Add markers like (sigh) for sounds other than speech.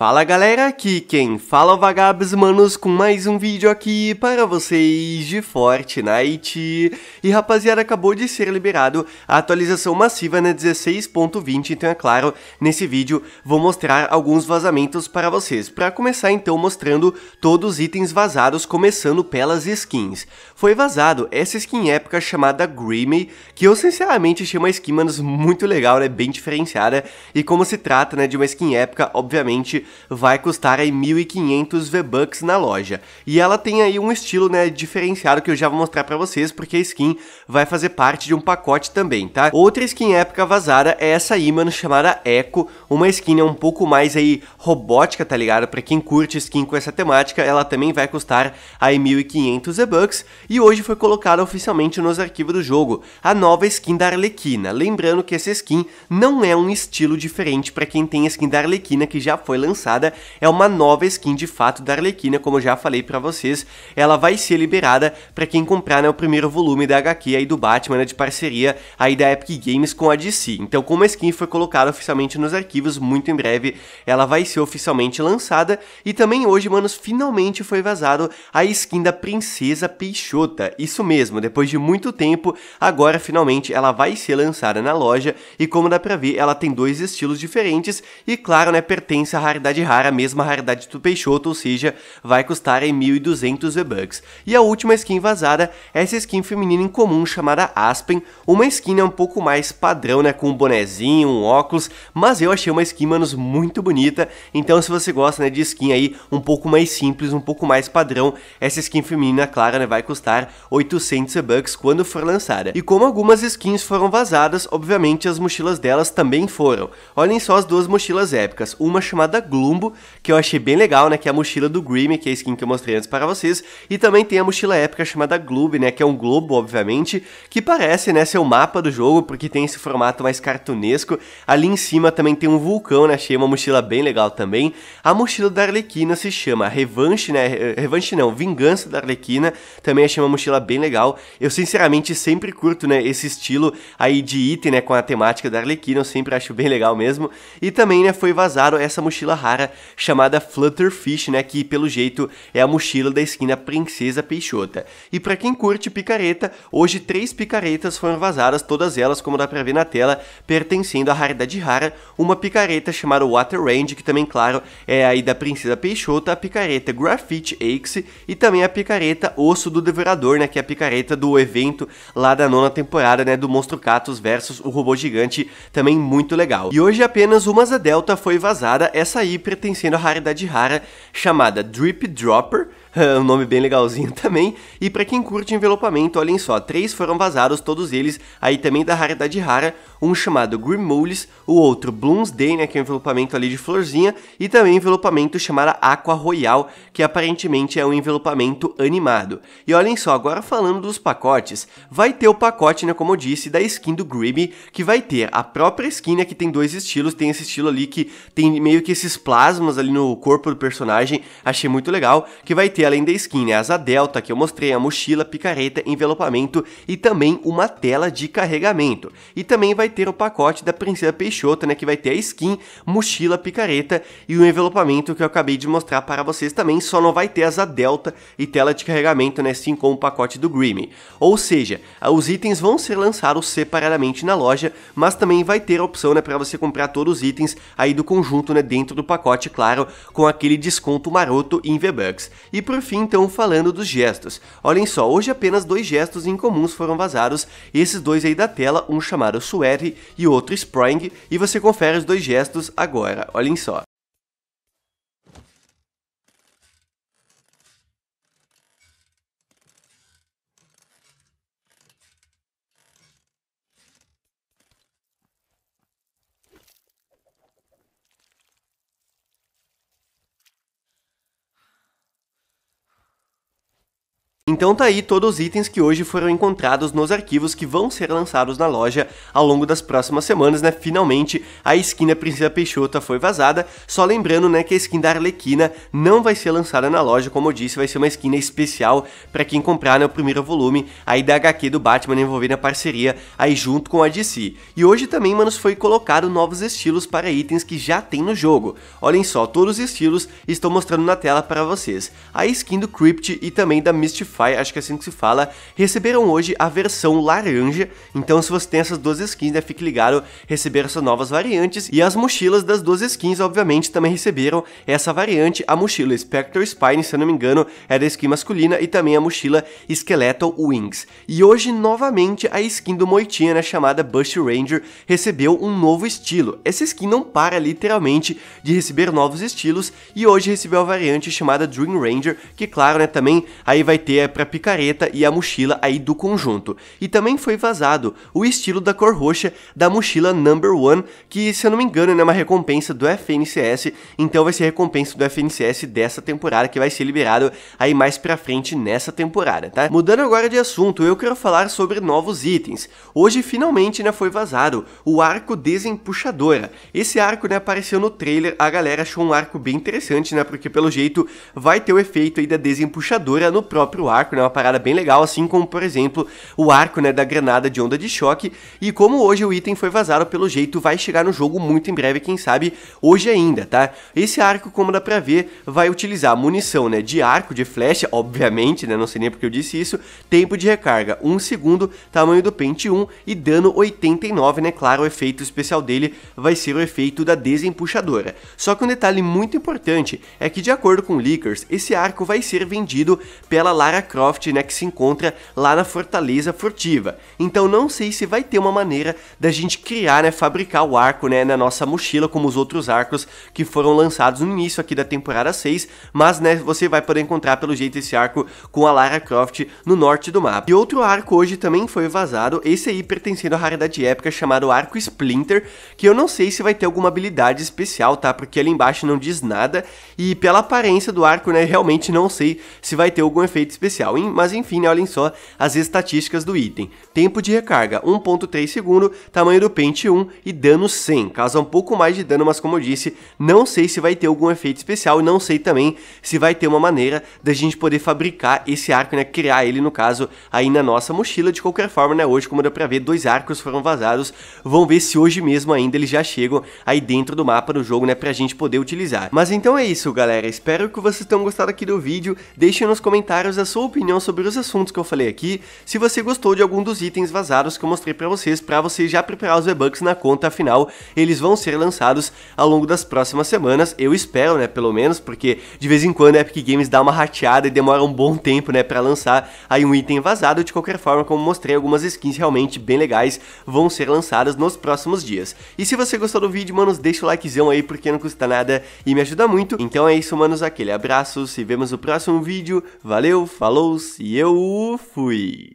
Fala galera, aqui quem fala é o Vagabos Manos com mais um vídeo aqui para vocês de Fortnite. E rapaziada, acabou de ser liberado a atualização massiva na né, 16.20, então é claro, nesse vídeo vou mostrar alguns vazamentos para vocês. Para começar então mostrando todos os itens vazados, começando pelas skins. Foi vazado essa skin épica chamada Grimmy, que eu sinceramente achei uma skin, manos, muito legal, né, bem diferenciada. E como se trata né, de uma skin épica, obviamente vai custar aí 1.500 V-Bucks na loja. E ela tem aí um estilo, né, diferenciado que eu já vou mostrar para vocês, porque a skin vai fazer parte de um pacote também, tá? Outra skin épica vazada é essa aí, mano, chamada Echo, uma skin é um pouco mais aí robótica, tá ligado? Para quem curte skin com essa temática, ela também vai custar aí 1.500 V-Bucks e hoje foi colocada oficialmente nos arquivos do jogo, a nova skin da Arlequina. Lembrando que essa skin não é um estilo diferente para quem tem a skin da Arlequina que já foi lançada lançada é uma nova skin de fato da Arlequina, como eu já falei para vocês. Ela vai ser liberada para quem comprar né, o primeiro volume da HQ aí do Batman, né, de parceria aí da Epic Games com a DC. Então, como a skin foi colocada oficialmente nos arquivos, muito em breve ela vai ser oficialmente lançada. E também hoje, manos, finalmente foi vazado a skin da Princesa Peixota. Isso mesmo, depois de muito tempo, agora finalmente ela vai ser lançada na loja e como dá pra ver, ela tem dois estilos diferentes e claro, né, pertence a Harley raridade rara, a mesma raridade do Peixoto, ou seja, vai custar em 1.200 V-Bucks. E a última skin vazada é essa skin feminina incomum chamada Aspen, uma skin é um pouco mais padrão, né, com um bonezinho, um óculos, mas eu achei uma skin, manos, muito bonita, então se você gosta, né, de skin aí um pouco mais simples, um pouco mais padrão, essa skin feminina, claro, né, vai custar 800 V-Bucks quando for lançada. E como algumas skins foram vazadas, obviamente as mochilas delas também foram. Olhem só as duas mochilas épicas, uma chamada Glumbo, que eu achei bem legal, né? Que é a mochila do Grimmy, que é a skin que eu mostrei antes para vocês. E também tem a mochila épica chamada Gloob, né? Que é um globo, obviamente, que parece, né, ser o mapa do jogo, porque tem esse formato mais cartunesco. Ali em cima também tem um vulcão, né? Achei uma mochila bem legal também. A mochila da Arlequina se chama Revanche, né? Revanche não, Vingança da Arlequina. Também achei uma mochila bem legal. Eu, sinceramente, sempre curto, né, esse estilo aí de item, né, com a temática da Arlequina. Eu sempre acho bem legal mesmo. E também, né, foi vazado essa mochila rara chamada Flutterfish, né, que pelo jeito é a mochila da esquina Princesa Peixota. E para quem curte picareta, hoje três picaretas foram vazadas, todas elas, como dá para ver na tela, pertencendo à raridade rara, uma picareta chamada Water Range, que também, claro, é aí da Princesa Peixota, a picareta Graffiti Axe e também a picareta Osso do Devorador, né, que é a picareta do evento lá da nona temporada, né, do Monstro Catos versus o Robô Gigante, também muito legal. E hoje apenas uma Delta foi vazada, essa aí aí pertencendo à raridade rara chamada Drip Dropper, (laughs) um nome bem legalzinho também. E para quem curte envelopamento, olhem só, três foram vazados, todos eles aí também da raridade rara, um chamado Mules, o outro Bloomsday, né, que é um envelopamento ali de florzinha, e também um envelopamento chamado Aqua Royal, que aparentemente é um envelopamento animado. E olhem só, agora falando dos pacotes, vai ter o pacote, né, como eu disse, da skin do Grimmy, que vai ter a própria skin, né, que tem dois estilos, tem esse estilo ali que tem meio que esses plasmas ali no corpo do personagem, achei muito legal, que vai ter além da skin, né, asa delta que eu mostrei, a mochila, picareta, envelopamento e também uma tela de carregamento. E também vai ter o pacote da Princesa Peixota, né, que vai ter a skin, mochila, picareta e o envelopamento que eu acabei de mostrar para vocês também, só não vai ter asa delta e tela de carregamento, né, assim como o pacote do Grimmy. Ou seja, os itens vão ser lançados separadamente na loja, mas também vai ter a opção, né, para você comprar todos os itens aí do conjunto, né, dentro do pacote, claro, com aquele desconto maroto em V-Bucks. E por fim, então, falando dos gestos. Olhem só, hoje apenas dois gestos incomuns foram vazados, esses dois aí da tela, um chamado Swear e outro Spring, e você confere os dois gestos agora, olhem só. Então tá aí todos os itens que hoje foram encontrados nos arquivos que vão ser lançados na loja ao longo das próximas semanas, né? Finalmente a skin da Princesa Peixota foi vazada, só lembrando, né, que a skin da Arlequina não vai ser lançada na loja, como eu disse, vai ser uma skin especial para quem comprar né, o primeiro volume aí da HQ do Batman né, envolvendo a parceria aí junto com a DC. E hoje também, manos, foi colocado novos estilos para itens que já tem no jogo. Olhem só, todos os estilos estão mostrando na tela para vocês. A skin do Crypt e também da Mystify Spotify, acho que é assim que se fala, receberam hoje a versão laranja. Então, se você tem essas duas skins, né, fique ligado, receberam essas novas variantes. E as mochilas das duas skins, obviamente, também receberam essa variante. A mochila Spectre Spine, se eu não me engano, é da skin masculina, e também a mochila Skeletal Wings. E hoje, novamente, a skin do Moitinha, né, chamada Bush Ranger, recebeu um novo estilo. Essa skin não para literalmente de receber novos estilos, e hoje recebeu a variante chamada Dream Ranger, que claro, né, também aí vai ter é, para picareta e a mochila aí do conjunto. E também foi vazado o estilo da cor roxa da mochila Number One, que se eu não me engano é uma recompensa do FNCS, então vai ser recompensa do FNCS dessa temporada que vai ser liberado aí mais pra frente nessa temporada, tá? Mudando agora de assunto, eu quero falar sobre novos itens. Hoje finalmente né, foi vazado o arco desempuxadora. Esse arco né, apareceu no trailer, a galera achou um arco bem interessante, né? Porque pelo jeito vai ter o efeito aí da desempuxadora no próprio arco, né? Uma parada bem legal, assim como, por exemplo, o arco, né, da granada de onda de choque. E como hoje o item foi vazado, pelo jeito vai chegar no jogo muito em breve, quem sabe hoje ainda, tá? Esse arco, como dá pra ver, vai utilizar munição, né, de arco, de flecha, obviamente, né, não sei nem porque eu disse isso, tempo de recarga 1 um segundo, tamanho do pente 1 e dano 89, né, claro, o efeito especial dele vai ser o efeito da desempuxadora. Só que um detalhe muito importante é que, de acordo com Lickers, esse arco vai ser vendido pela Lara Lara Croft, né, que se encontra lá na Fortaleza Furtiva. Então não sei se vai ter uma maneira da gente criar, né, fabricar o arco, né, na nossa mochila, como os outros arcos que foram lançados no início aqui da temporada 6, mas, né, você vai poder encontrar pelo jeito esse arco com a Lara Croft no norte do mapa. E outro arco hoje também foi vazado, esse aí pertencendo à raridade épica chamado Arco Splinter, que eu não sei se vai ter alguma habilidade especial, tá, porque ali embaixo não diz nada, e pela aparência do arco, né, realmente não sei se vai ter algum efeito especial especial. Mas enfim, né, olhem só as estatísticas do item. Tempo de recarga 1.3 segundo, tamanho do pente 1 e dano 100. Causa um pouco mais de dano, mas como eu disse, não sei se vai ter algum efeito especial e não sei também se vai ter uma maneira da gente poder fabricar esse arco, né, criar ele no caso aí na nossa mochila. De qualquer forma, né, hoje como deu pra ver, dois arcos foram vazados. Vão ver se hoje mesmo ainda eles já chegam aí dentro do mapa do jogo, né, pra gente poder utilizar. Mas então é isso, galera. Espero que vocês tenham gostado aqui do vídeo. Deixem nos comentários a sua sua opinião sobre os assuntos que eu falei aqui, se você gostou de algum dos itens vazados que eu mostrei para vocês, para vocês já preparar os V-Bucks na conta, afinal, eles vão ser lançados ao longo das próximas semanas, eu espero, né, pelo menos, porque de vez em quando a Epic Games dá uma rateada e demora um bom tempo, né, para lançar aí um item vazado, de qualquer forma, como mostrei, algumas skins realmente bem legais vão ser lançadas nos próximos dias. E se você gostou do vídeo, manos, deixa o likezão aí, porque não custa nada e me ajuda muito. Então é isso, manos, aquele abraço, se vemos no próximo vídeo, valeu, falou! Falou-se eu fui!